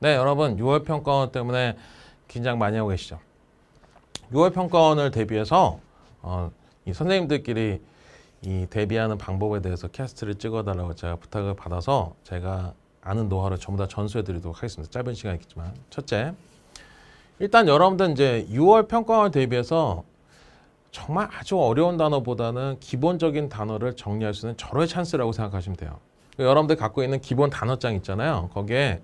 네, 여러분 6월 평가원 때문에 긴장 많이 하고 계시죠? 6월 평가원을 대비해서 어, 이 선생님들끼리 이 대비하는 방법에 대해서 캐스트를 찍어달라고 제가 부탁을 받아서 제가 아는 노하우를 전부 다 전수해드리도록 하겠습니다. 짧은 시간이겠지만 첫째, 일단 여러분들 이제 6월 평가원 을 대비해서 정말 아주 어려운 단어보다는 기본적인 단어를 정리할 수 있는 절호의 찬스라고 생각하시면 돼요. 여러분들 갖고 있는 기본 단어장 있잖아요. 거기에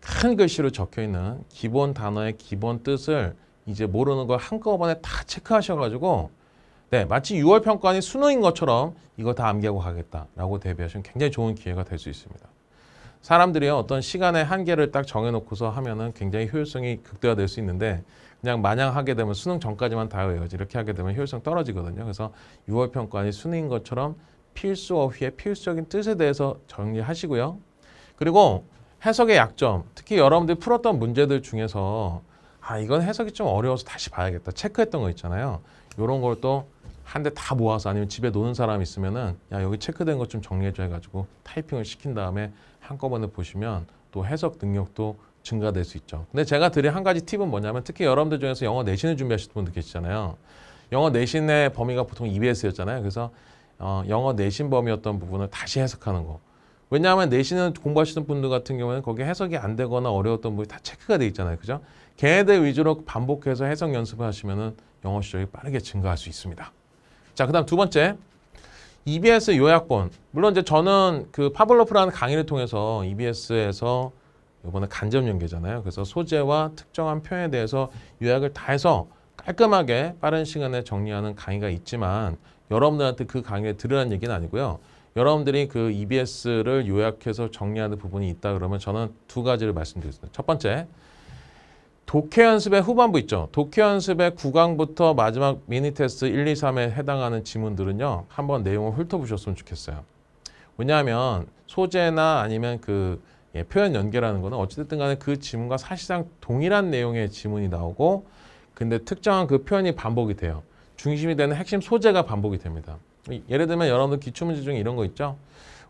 큰 글씨로 적혀 있는 기본 단어의 기본 뜻을 이제 모르는 걸 한꺼번에 다 체크하셔가지고 네 마치 6월 평가원이 수능인 것처럼 이거 다 암기하고 가겠다라고 대비하시면 굉장히 좋은 기회가 될 수 있습니다. 사람들이 어떤 시간의 한계를 딱 정해놓고서 하면은 굉장히 효율성이 극대화될 수 있는데 그냥 마냥 하게 되면 수능 전까지만 다 외워야지 이렇게 하게 되면 효율성 떨어지거든요. 그래서 6월 평가원이 수능인 것처럼 필수 어휘의 필수적인 뜻에 대해서 정리하시고요. 그리고 해석의 약점, 특히 여러분들이 풀었던 문제들 중에서 아 이건 해석이 좀 어려워서 다시 봐야겠다 체크했던 거 있잖아요. 이런 걸 또한대 다 모아서 아니면 집에 노는 사람 있으면은 야 여기 체크된 것 좀 정리해줘 해가지고 타이핑을 시킨 다음에 한꺼번에 보시면 또 해석 능력도 증가될 수 있죠. 근데 제가 드릴한 가지 팁은 뭐냐면 특히 여러분들 중에서 영어 내신을 준비하시는 분들 계시잖아요. 영어 내신의 범위가 보통 EBS였잖아요. 그래서 어, 영어 내신 범위였던 부분을 다시 해석하는 거. 왜냐하면 내신은 공부하시는 분들 같은 경우는 거기 에 해석이 안 되거나 어려웠던 부분이 다 체크가 돼 있잖아요. 그죠? 걔네들 위주로 반복해서 해석 연습을 하시면은 영어 실력이 빠르게 증가할 수 있습니다. 자, 그다음 두 번째. EBS 요약본. 물론 이제 저는 그 파블로프라는 강의를 통해서 EBS에서 이번에 간접 연계잖아요. 그래서 소재와 특정한 표현에 대해서 요약을 다 해서 깔끔하게 빠른 시간에 정리하는 강의가 있지만 여러분들한테 그강의에 들으라는 얘기는 아니고요. 여러분들이 그 EBS를 요약해서 정리하는 부분이 있다 그러면 저는 두 가지를 말씀드리겠습니다. 첫 번째, 독해 연습의 후반부 있죠. 독해 연습의 9강부터 마지막 미니 테스트 1, 2, 3에 해당하는 지문들은요. 한번 내용을 훑어보셨으면 좋겠어요. 왜냐하면 소재나 아니면 그 예, 표현 연계라는 거는 어찌됐든 간에 그 지문과 사실상 동일한 내용의 지문이 나오고 근데 특정한 그 표현이 반복이 돼요. 중심이 되는 핵심 소재가 반복이 됩니다. 뭐 예를 들면 여러분들 기출문제 중에 이런 거 있죠.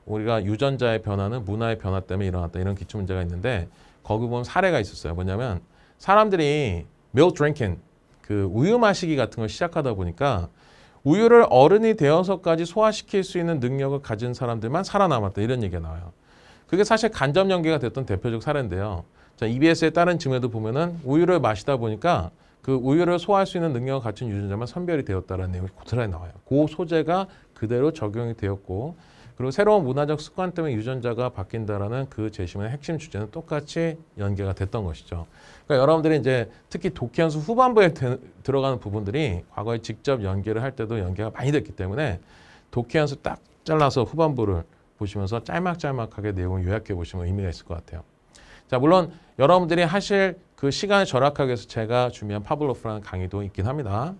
우리가 유전자의 변화는 문화의 변화 때문에 일어났다 이런 기출문제가 있는데 거기 보면 사례가 있었어요. 뭐냐면 사람들이 milk drinking 그 우유 마시기 같은 걸 시작하다 보니까 우유를 어른이 되어서까지 소화시킬 수 있는 능력을 가진 사람들만 살아남았다 이런 얘기가 나와요. 그게 사실 간접 연계가 됐던 대표적 사례인데요. 자, EBS에 따른 증에도 보면은 우유를 마시다 보니까 그우열을 소화할 수 있는 능력을 갖춘 유전자만 선별이 되었다라는 내용이 고스란히 나와요. 그 소재가 그대로 적용이 되었고 그리고 새로운 문화적 습관 때문에 유전자가 바뀐다라는 그 제시문의 핵심 주제는 똑같이 연계가 됐던 것이죠. 그러니까 여러분들이 이제 특히 독해연수 후반부에 되, 들어가는 부분들이 과거에 직접 연계를 할 때도 연계가 많이 됐기 때문에 독해연수 딱 잘라서 후반부를 보시면서 짤막짤막하게 내용을 요약해 보시면 의미가 있을 것 같아요. 자 물론 여러분들이 하실 그 시간을 절약하기 위해서 제가 준비한 파블로프라는 강의도 있긴 합니다.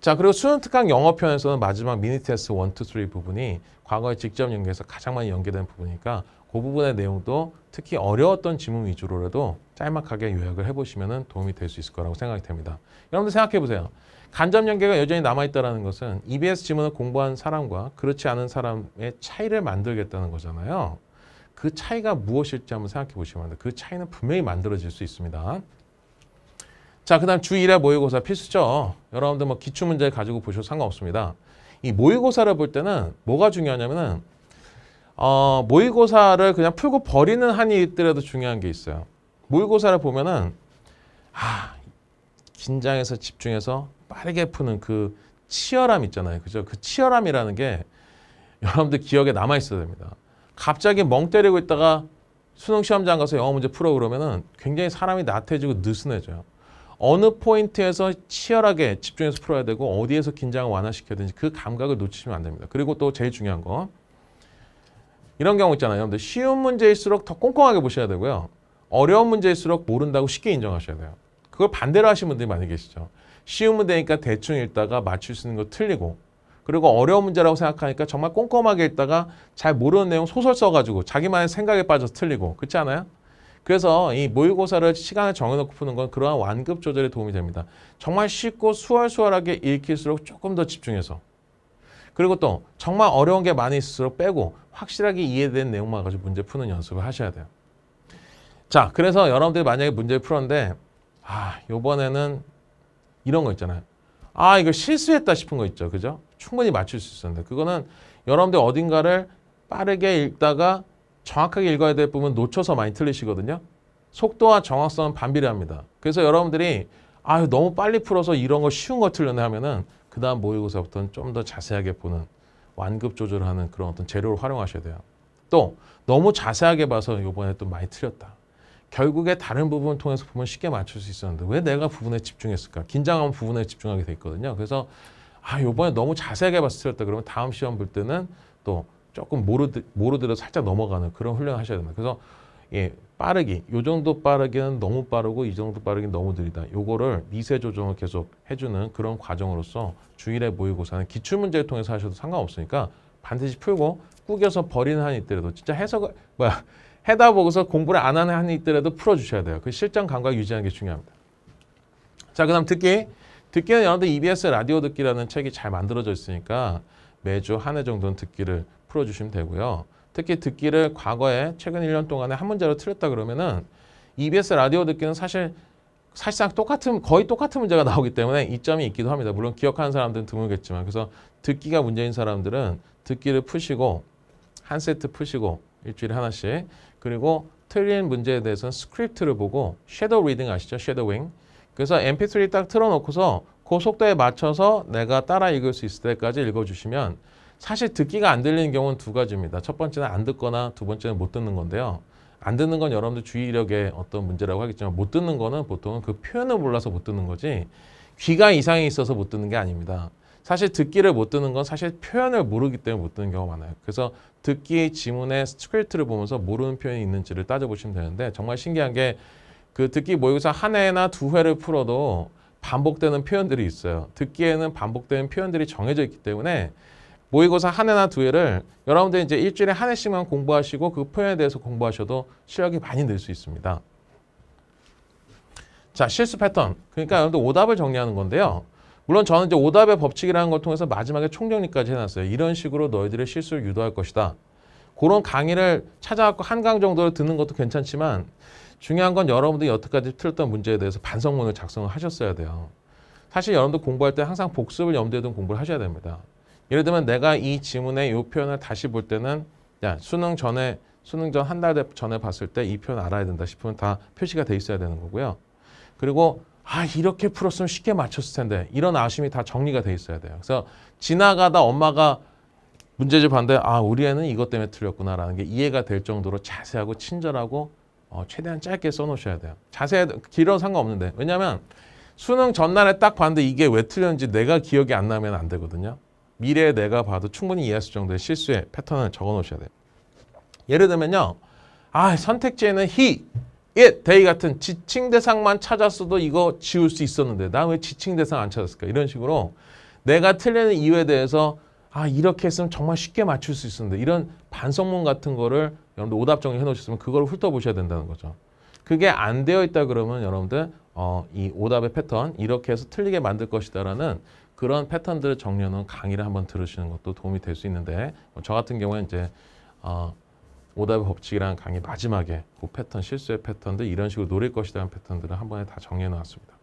자 그리고 수능 특강 영어편에서는 마지막 미니 테스트 1, 2, 3 부분이 과거에 직접 연계해서 가장 많이 연계되 부분이니까 그 부분의 내용도 특히 어려웠던 지문 위주로라도 짤막하게 요약을 해보시면 도움이 될 수 있을 거라고 생각이 됩니다. 여러분들 생각해보세요. 간접 연계가 여전히 남아있다는 것은 EBS 지문을 공부한 사람과 그렇지 않은 사람의 차이를 만들겠다는 거잖아요. 그 차이가 무엇일지 한번 생각해 보시면 됩니다. 그 차이는 분명히 만들어질 수 있습니다. 자, 그 다음 주 1회 모의고사 필수죠. 여러분들 뭐 기출문제 가지고 보셔도 상관없습니다. 이 모의고사를 볼 때는 뭐가 중요하냐면은 어, 모의고사를 그냥 풀고 버리는 한이 있더라도 중요한 게 있어요. 모의고사를 보면은 아, 긴장해서 집중해서 빠르게 푸는 그 치열함 있잖아요. 그죠? 그 치열함이라는 게 여러분들 기억에 남아 있어야 됩니다. 갑자기 멍 때리고 있다가 수능 시험장 가서 영어 문제 풀어 그러면은 굉장히 사람이 나태해지고 느슨해져요. 어느 포인트에서 치열하게 집중해서 풀어야 되고 어디에서 긴장을 완화시켜야 되는지 그 감각을 놓치시면 안 됩니다. 그리고 또 제일 중요한 거 이런 경우 있잖아요. 여러분들 쉬운 문제일수록 더 꼼꼼하게 보셔야 되고요. 어려운 문제일수록 모른다고 쉽게 인정하셔야 돼요. 그걸 반대로 하시는 분들이 많이 계시죠. 쉬운 문제니까 대충 읽다가 맞출 수 있는 거 틀리고 그리고 어려운 문제라고 생각하니까 정말 꼼꼼하게 읽다가 잘 모르는 내용 소설 써가지고 자기만의 생각에 빠져서 틀리고 그렇지 않아요? 그래서 이 모의고사를 시간을 정해놓고 푸는 건 그러한 완급 조절에 도움이 됩니다. 정말 쉽고 수월수월하게 읽힐수록 조금 더 집중해서 그리고 또 정말 어려운 게 많이 있을수록 빼고 확실하게 이해된 내용만 가지고 문제 푸는 연습을 하셔야 돼요. 자, 그래서 여러분들이 만약에 문제를 풀었는데 아, 요번에는 이런 거 있잖아요. 아 이거 실수했다 싶은 거 있죠. 그죠? 충분히 맞출 수 있었는데 그거는 여러분들 어딘가를 빠르게 읽다가 정확하게 읽어야 될 부분 놓쳐서 많이 틀리시거든요. 속도와 정확성은 반비례합니다. 그래서 여러분들이 아 너무 빨리 풀어서 이런 거 쉬운 거 틀렸네 하면은 그 다음 모의고사부터는 좀 더 자세하게 보는 완급 조절하는 그런 어떤 재료를 활용하셔야 돼요. 또 너무 자세하게 봐서 요번에또 많이 틀렸다. 결국에 다른 부분 을 통해서 보면 쉽게 맞출 수 있었는데 왜 내가 부분에 집중했을까? 긴장한 부분에 집중하게 돼 있거든요. 그래서 아 요번에 너무 자세하게 봤을때 그러면 다음 시험 볼 때는 또 조금 모르드, 모르드로 살짝 넘어가는 그런 훈련을 하셔야 됩니다. 그래서 예 빠르기 요 정도 빠르기는 너무 빠르고 이 정도 빠르기는 너무 느리다. 요거를 미세 조정을 계속 해주는 그런 과정으로서 주일에 모의고사는 기출문제를 통해서 하셔도 상관없으니까 반드시 풀고 꾸겨서 버리는 한이 있더라도 진짜 해석을 뭐야 해다 보고서 공부를 안 하는 한이 있더라도 풀어주셔야 돼요. 그 실전 감각 유지하는 게 중요합니다. 자, 그 다음 듣기. 듣기는 여러분들 EBS 라디오 듣기라는 책이 잘 만들어져 있으니까 매주 한 해 정도는 듣기를 풀어주시면 되고요. 특히 듣기를 과거에 최근 1년 동안에 한 문제로 틀렸다 그러면은 EBS 라디오 듣기는 사실 사실상 똑같은 거의 똑같은 문제가 나오기 때문에 이점이 있기도 합니다. 물론 기억하는 사람들은 드물겠지만 그래서 듣기가 문제인 사람들은 듣기를 푸시고 한 세트 푸시고 일주일에 하나씩 그리고 틀린 문제에 대해서는 스크립트를 보고 섀도우 리딩 아시죠? 섀도잉. 우 그래서 mp3 딱 틀어놓고서 그 속도에 맞춰서 내가 따라 읽을 수 있을 때까지 읽어주시면 사실 듣기가 안 들리는 경우는 두 가지입니다. 첫 번째는 안 듣거나 두 번째는 못 듣는 건데요. 안 듣는 건 여러분들 주의력의 어떤 문제라고 하겠지만 못 듣는 거는 보통은 그 표현을 몰라서 못 듣는 거지 귀가 이상이 있어서 못 듣는 게 아닙니다. 사실 듣기를 못 듣는 건 사실 표현을 모르기 때문에 못 듣는 경우가 많아요. 그래서 듣기 지문의 스크립트를 보면서 모르는 표현이 있는지를 따져보시면 되는데 정말 신기한 게 그 듣기 모의고사 한해나두 회를 풀어도 반복되는 표현들이 있어요. 듣기에는 반복되는 표현들이 정해져 있기 때문에 모의고사 한 해나 두 해를 여러분들 이제 일주일에 한 해씩만 공부하시고 그 표현에 대해서 공부하셔도 실력이 많이 늘 수 있습니다. 자, 실수 패턴. 그러니까 여러분들 오답을 정리하는 건데요. 물론 저는 이제 오답의 법칙이라는 걸 통해서 마지막에 총정리까지 해놨어요. 이런 식으로 너희들의 실수를 유도할 것이다. 그런 강의를 찾아갖고 한강 정도를 듣는 것도 괜찮지만 중요한 건 여러분들이 여태까지 틀었던 문제에 대해서 반성문을 작성을 하셨어야 돼요. 사실 여러분들 공부할 때 항상 복습을 염두에 둔 공부를 하셔야 됩니다. 예를 들면 내가 이 지문의 이 표현을 다시 볼 때는 야 수능 전에 수능 전 한 달 전에 봤을 때 이 표현 알아야 된다 싶으면 다 표시가 돼 있어야 되는 거고요. 그리고 아 이렇게 풀었으면 쉽게 맞췄을 텐데 이런 아쉬움이 다 정리가 돼 있어야 돼요. 그래서 지나가다 엄마가 문제집 봤는데 아 우리 애는 이것 때문에 틀렸구나라는 게 이해가 될 정도로 자세하고 친절하고 어, 최대한 짧게 써놓으셔야 돼요. 자세히 길어 상관없는데 왜냐하면 수능 전날에 딱 봤는데 이게 왜 틀렸는지 내가 기억이 안 나면 안 되거든요. 미래에 내가 봐도 충분히 이해할 수 정도의 실수의 패턴을 적어놓으셔야 돼요. 예를 들면요. 아 선택지에는 he 예, 데이 같은 지칭 대상만 찾았어도 이거 지울 수 있었는데 나 왜 지칭 대상 안 찾았을까? 이런 식으로 내가 틀리는 이유에 대해서 아 이렇게 했으면 정말 쉽게 맞출 수 있었는데 이런 반성문 같은 거를 여러분들 오답 정리해 놓으셨으면 그걸 훑어보셔야 된다는 거죠. 그게 안 되어 있다 그러면 여러분들 어, 이 오답의 패턴 이렇게 해서 틀리게 만들 것이다라는 그런 패턴들을 정리하는 강의를 한번 들으시는 것도 도움이 될 수 있는데 저 같은 경우에 이제 어, 오답의 법칙이라는 강의 마지막에 그 패턴, 실수의 패턴들 이런 식으로 노릴 것이라는 패턴들을 한 번에 다정리해았습니다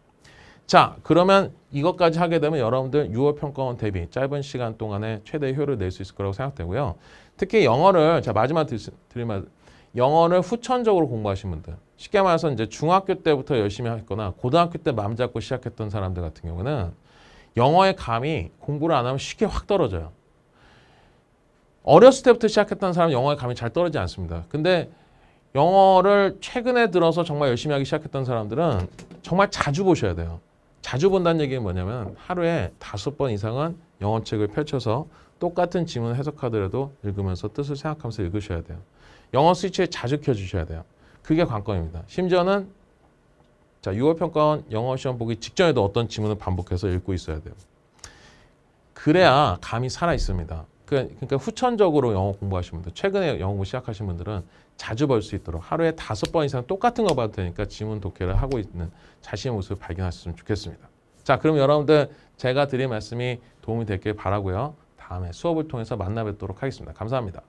자, 그러면 이것까지 하게 되면 여러분들 6월 평가원 대비 짧은 시간 동안에 최대 효율을 낼 수 있을 거라고 생각되고요. 특히 영어를, 자 마지막 드리면 영어를 후천적으로 공부하신 분들 쉽게 말해서 이제 중학교 때부터 열심히 했거나 고등학교 때 마음 잡고 시작했던 사람들 같은 경우는 영어의 감이 공부를 안 하면 쉽게 확 떨어져요. 어렸을 때부터 시작했던 사람 영어에 감이 잘 떨어지지 않습니다. 근데 영어를 최근에 들어서 정말 열심히 하기 시작했던 사람들은 정말 자주 보셔야 돼요. 자주 본다는 얘기는 뭐냐면 하루에 다섯 번 이상은 영어책을 펼쳐서 똑같은 지문 을 해석하더라도 읽으면서 뜻을 생각하면서 읽으셔야 돼요. 영어 스위치에 자주 켜주셔야 돼요. 그게 관건입니다. 심지어는 자 6월 평가원 영어 시험 보기 직전에도 어떤 지문을 반복해서 읽고 있어야 돼요. 그래야 감이 살아 있습니다. 그, 그러니까 후천적으로 영어 공부하신 분들, 최근에 영어 공부 시작하신 분들은 자주 볼 수 있도록 하루에 다섯 번 이상 똑같은 거 봐도 되니까 지문 독해를 하고 있는 자신의 모습을 발견하셨으면 좋겠습니다. 자, 그럼 여러분들 제가 드린 말씀이 도움이 됐길 바라고요. 다음에 수업을 통해서 만나 뵙도록 하겠습니다. 감사합니다.